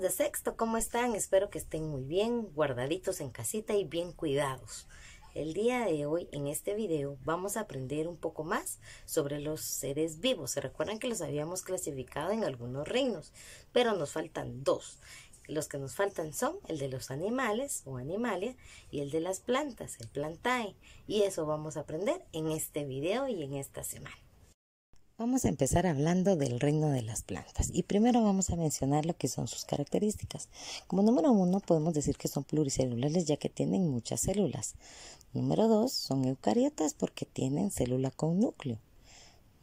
de sexto, ¿cómo están? Espero que estén muy bien, guardaditos en casita y bien cuidados. El día de hoy, en este video, vamos a aprender un poco más sobre los seres vivos. Se recuerdan que los habíamos clasificado en algunos reinos, pero nos faltan dos. Los que nos faltan son el de los animales o animalia y el de las plantas, el plantae. Y eso vamos a aprender en este video y en esta semana. Vamos a empezar hablando del reino de las plantas y primero vamos a mencionar lo que son sus características. Como número uno podemos decir que son pluricelulares ya que tienen muchas células. Número dos son eucariotas porque tienen célula con núcleo.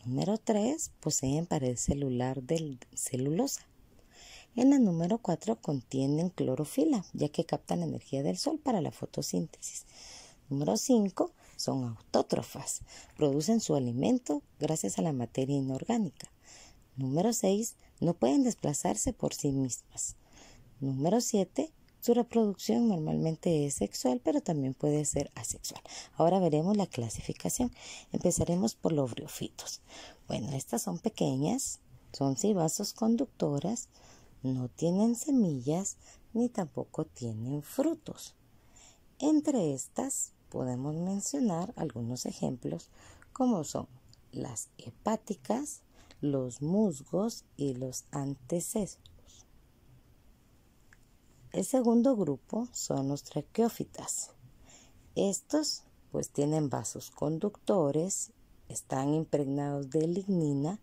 Número tres poseen pared celular de celulosa. En la número cuatro contienen clorofila ya que captan energía del sol para la fotosíntesis. Número cinco son autótrofas, producen su alimento gracias a la materia inorgánica. Número 6. No pueden desplazarse por sí mismas. Número 7. Su reproducción normalmente es sexual, pero también puede ser asexual. Ahora veremos la clasificación. Empezaremos por los briofitos. Bueno, estas son pequeñas, son vasos conductoras, no tienen semillas ni tampoco tienen frutos. Entre estas Podemos mencionar algunos ejemplos como son las hepáticas, los musgos y los antecesos. El segundo grupo son los traqueófitas. Estos pues tienen vasos conductores, están impregnados de lignina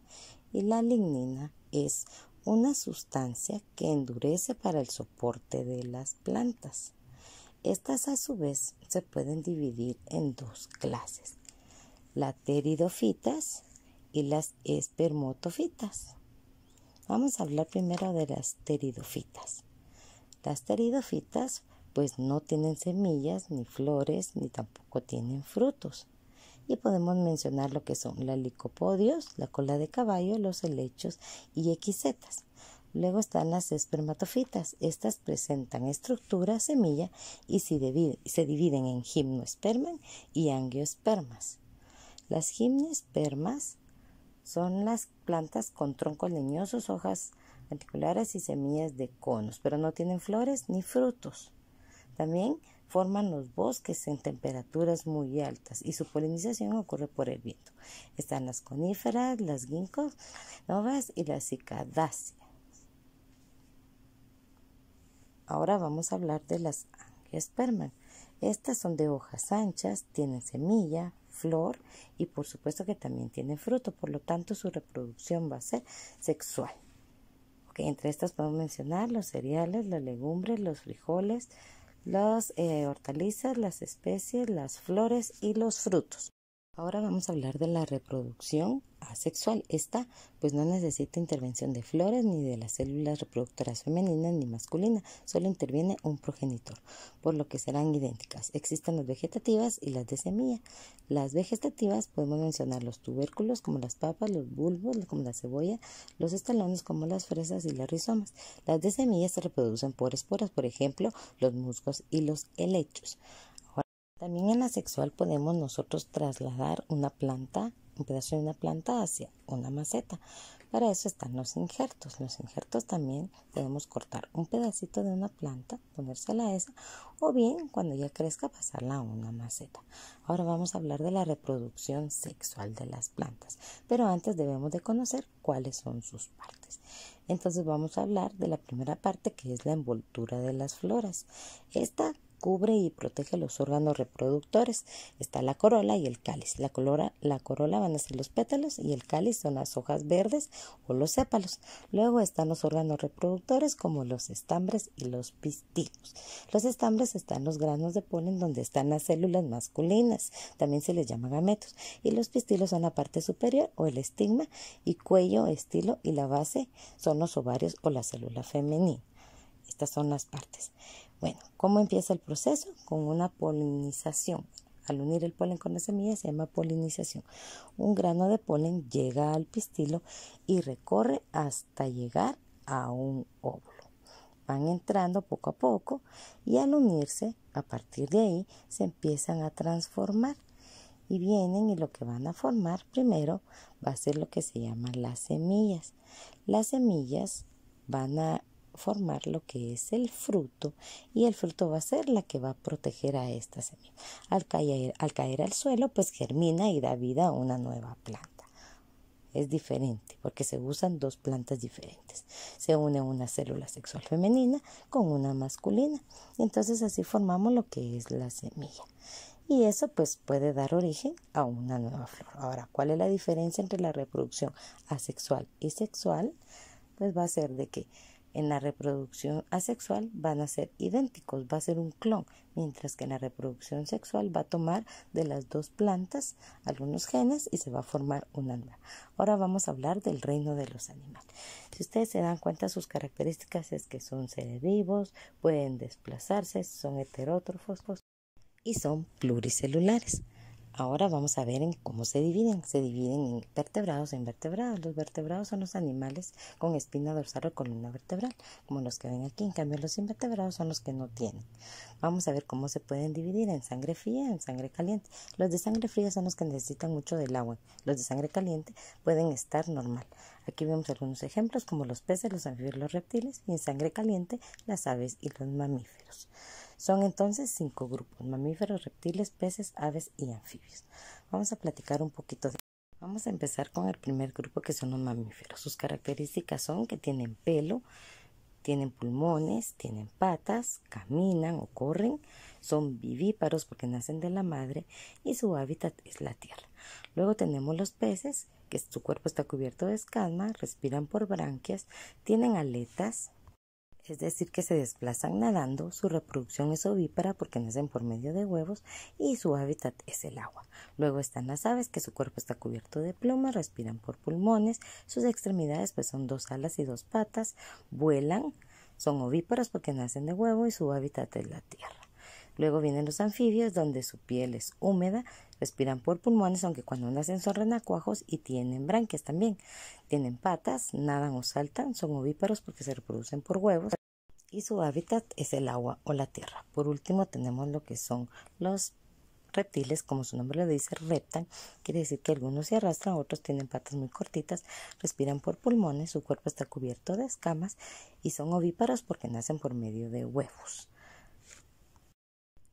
y la lignina es una sustancia que endurece para el soporte de las plantas. Estas a su vez se pueden dividir en dos clases, las teridofitas y las espermotofitas. Vamos a hablar primero de las teridofitas. Las teridofitas pues no tienen semillas, ni flores, ni tampoco tienen frutos. Y podemos mencionar lo que son las licopodios, la cola de caballo, los helechos y equisetas. Luego están las espermatofitas. Estas presentan estructura, semilla y se, dividen en gimnospermas y angiospermas. Las gimnospermas son las plantas con troncos leñosos, hojas articulares y semillas de conos, pero no tienen flores ni frutos. También forman los bosques en temperaturas muy altas y su polinización ocurre por el viento. Están las coníferas, las ginkgos novas y las cicadáceas. Ahora vamos a hablar de las angiospermas. Estas son de hojas anchas, tienen semilla, flor y por supuesto que también tienen fruto, por lo tanto su reproducción va a ser sexual. entre estas podemos mencionar los cereales, las legumbres, los frijoles, las eh, hortalizas, las especies, las flores y los frutos. Ahora vamos a hablar de la reproducción asexual. Esta pues no necesita intervención de flores ni de las células reproductoras femeninas ni masculinas, solo interviene un progenitor, por lo que serán idénticas. Existen las vegetativas y las de semilla. Las vegetativas podemos mencionar los tubérculos como las papas, los bulbos como la cebolla, los estalones como las fresas y las rizomas. Las de semilla se reproducen por esporas, por ejemplo, los musgos y los helechos. También en la sexual podemos nosotros trasladar una planta, un pedazo de una planta hacia una maceta. Para eso están los injertos. Los injertos también podemos cortar un pedacito de una planta, ponérsela a esa, o bien cuando ya crezca pasarla a una maceta. Ahora vamos a hablar de la reproducción sexual de las plantas, pero antes debemos de conocer cuáles son sus partes. Entonces vamos a hablar de la primera parte que es la envoltura de las flores Esta cubre y protege los órganos reproductores. Está la corola y el cáliz. La, la corola van a ser los pétalos y el cáliz son las hojas verdes o los sépalos. Luego están los órganos reproductores como los estambres y los pistilos. Los estambres están los granos de polen donde están las células masculinas. También se les llama gametos. Y los pistilos son la parte superior o el estigma y cuello, estilo y la base son los ovarios o la célula femenina. Estas son las partes. Bueno, ¿cómo empieza el proceso? Con una polinización. Al unir el polen con la semilla se llama polinización. Un grano de polen llega al pistilo y recorre hasta llegar a un óvulo. Van entrando poco a poco y al unirse, a partir de ahí, se empiezan a transformar y vienen y lo que van a formar primero va a ser lo que se llama las semillas. Las semillas van a formar lo que es el fruto y el fruto va a ser la que va a proteger a esta semilla. Al caer, al caer al suelo, pues germina y da vida a una nueva planta. Es diferente porque se usan dos plantas diferentes. Se une una célula sexual femenina con una masculina. Entonces así formamos lo que es la semilla. Y eso pues puede dar origen a una nueva flor. Ahora, ¿cuál es la diferencia entre la reproducción asexual y sexual? Pues va a ser de que en la reproducción asexual van a ser idénticos, va a ser un clon, mientras que en la reproducción sexual va a tomar de las dos plantas algunos genes y se va a formar un animal. Ahora vamos a hablar del reino de los animales. Si ustedes se dan cuenta, sus características es que son seres vivos, pueden desplazarse, son heterótrofos y son pluricelulares. Ahora vamos a ver en cómo se dividen. Se dividen en vertebrados e invertebrados. Los vertebrados son los animales con espina dorsal o columna vertebral, como los que ven aquí. En cambio, los invertebrados son los que no tienen. Vamos a ver cómo se pueden dividir en sangre fría, y en sangre caliente. Los de sangre fría son los que necesitan mucho del agua. Los de sangre caliente pueden estar normal. Aquí vemos algunos ejemplos como los peces, los anfibios, los reptiles y en sangre caliente las aves y los mamíferos. Son entonces cinco grupos, mamíferos, reptiles, peces, aves y anfibios. Vamos a platicar un poquito de... Vamos a empezar con el primer grupo que son los mamíferos. Sus características son que tienen pelo, tienen pulmones, tienen patas, caminan o corren, son vivíparos porque nacen de la madre y su hábitat es la tierra. Luego tenemos los peces, que su cuerpo está cubierto de escama, respiran por branquias, tienen aletas, es decir, que se desplazan nadando, su reproducción es ovípara porque nacen por medio de huevos y su hábitat es el agua. Luego están las aves, que su cuerpo está cubierto de plumas, respiran por pulmones, sus extremidades pues son dos alas y dos patas, vuelan, son ovíparas porque nacen de huevo y su hábitat es la tierra. Luego vienen los anfibios, donde su piel es húmeda, respiran por pulmones, aunque cuando nacen son renacuajos y tienen branquias también. Tienen patas, nadan o saltan, son ovíparos porque se reproducen por huevos y su hábitat es el agua o la tierra. Por último tenemos lo que son los reptiles, como su nombre lo dice, reptan, quiere decir que algunos se arrastran, otros tienen patas muy cortitas, respiran por pulmones, su cuerpo está cubierto de escamas y son ovíparos porque nacen por medio de huevos.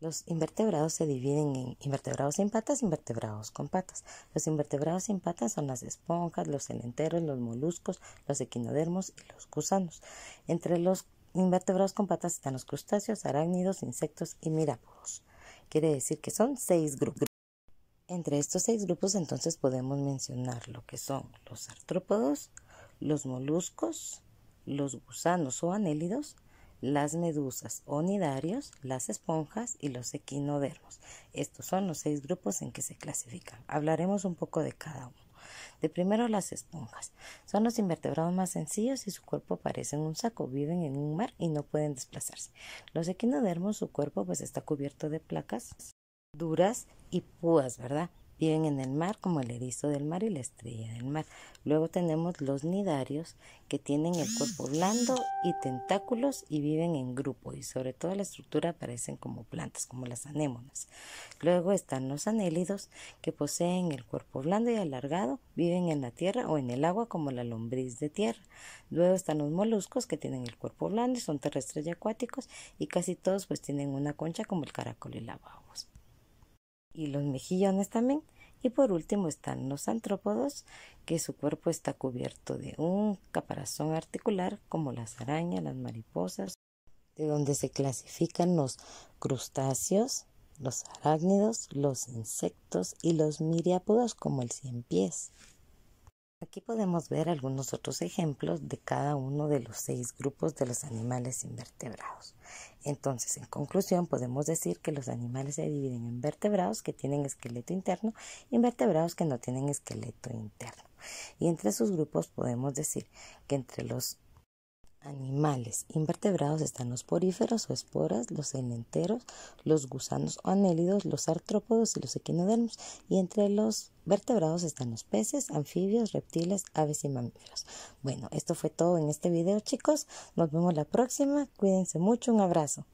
Los invertebrados se dividen en invertebrados sin patas, invertebrados con patas. Los invertebrados sin patas son las esponjas, los celenteros, los moluscos, los equinodermos y los gusanos. Entre los invertebrados con patas están los crustáceos, arácnidos, insectos y mirápodos. Quiere decir que son seis grupos. Entre estos seis grupos entonces podemos mencionar lo que son los artrópodos, los moluscos, los gusanos o anélidos, las medusas onidarios, las esponjas y los equinodermos. Estos son los seis grupos en que se clasifican. Hablaremos un poco de cada uno. De primero las esponjas. Son los invertebrados más sencillos y su cuerpo parece un saco. Viven en un mar y no pueden desplazarse. Los equinodermos, su cuerpo pues está cubierto de placas duras y púas, ¿verdad? Viven en el mar como el erizo del mar y la estrella del mar. Luego tenemos los nidarios que tienen el cuerpo blando y tentáculos y viven en grupo y sobre todo la estructura aparecen como plantas, como las anémonas. Luego están los anélidos que poseen el cuerpo blando y alargado, viven en la tierra o en el agua como la lombriz de tierra. Luego están los moluscos que tienen el cuerpo blando y son terrestres y acuáticos y casi todos pues tienen una concha como el caracol y la baba y los mejillones también. Y por último están los antrópodos, que su cuerpo está cubierto de un caparazón articular como las arañas, las mariposas, de donde se clasifican los crustáceos, los arácnidos, los insectos y los miriápodos como el cien pies. Aquí podemos ver algunos otros ejemplos de cada uno de los seis grupos de los animales invertebrados. Entonces, en conclusión, podemos decir que los animales se dividen en vertebrados que tienen esqueleto interno y invertebrados que no tienen esqueleto interno. Y entre sus grupos podemos decir que entre los Animales. Invertebrados están los poríferos o esporas, los enenteros, los gusanos o anélidos, los artrópodos y los equinodermos. Y entre los vertebrados están los peces, anfibios, reptiles, aves y mamíferos. Bueno, esto fue todo en este video, chicos. Nos vemos la próxima. Cuídense mucho. Un abrazo.